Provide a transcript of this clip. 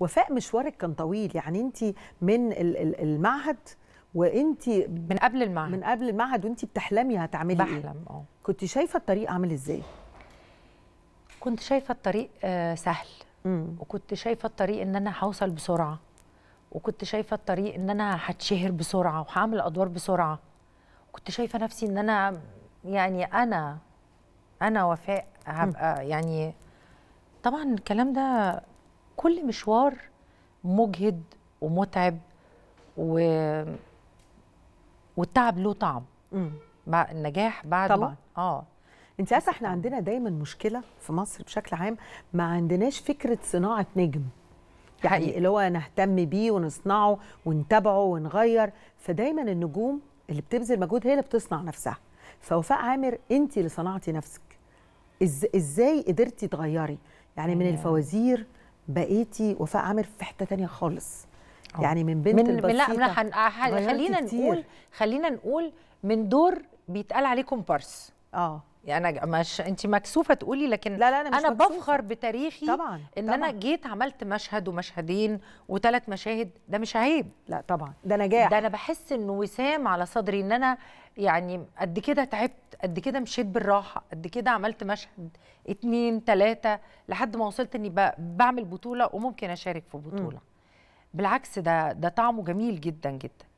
وفاء مشوارك كان طويل يعني انت من المعهد وانت من قبل المعهد من قبل المعهد وانت بتحلمي هتعملي بحلم. ايه بحلم اه كنت شايفه الطريق عامل ازاي كنت شايفه الطريق آه، سهل مم. وكنت شايفه الطريق ان انا هوصل بسرعه وكنت شايفه الطريق ان انا هتشهر بسرعه وهعمل ادوار بسرعه كنت شايفه نفسي ان انا يعني انا انا وفاء هبقى يعني طبعا الكلام ده كل مشوار مجهد ومتعب و... والتعب له طعم مع النجاح بعد طبعا ما... اه انت عارفه احنا عندنا دايما مشكله في مصر بشكل عام ما عندناش فكره صناعه نجم يعني اللي هو نهتم بيه ونصنعه ونتابعه ونغير فدايما النجوم اللي بتبذل مجهود هي اللي بتصنع نفسها فوفاء عامر انت اللي صنعتي نفسك إز... ازاي قدرتي تغيري يعني من الفوازير بقيتي وفاء عامر في حته تانية خالص أوه. يعني من بنت من البسيطه لا أه، خلينا نقول خلينا نقول من دور بيتقال عليه كومبارس اه يعني انا مش انت مكسوفه تقولي لكن لا لا انا مش انا بفخر بتاريخي طبعا ان طبعا. انا جيت عملت مشهد ومشهدين وثلاث مشاهد ده مش عيب لا طبعا ده نجاح ده انا بحس انه وسام على صدري ان انا يعني قد كده تعبت قد كده مشيت بالراحه قد كده عملت مشهد اتنين تلاته لحد ما وصلت اني بعمل بطوله وممكن اشارك في بطوله م. بالعكس ده ده طعمه جميل جدا جدا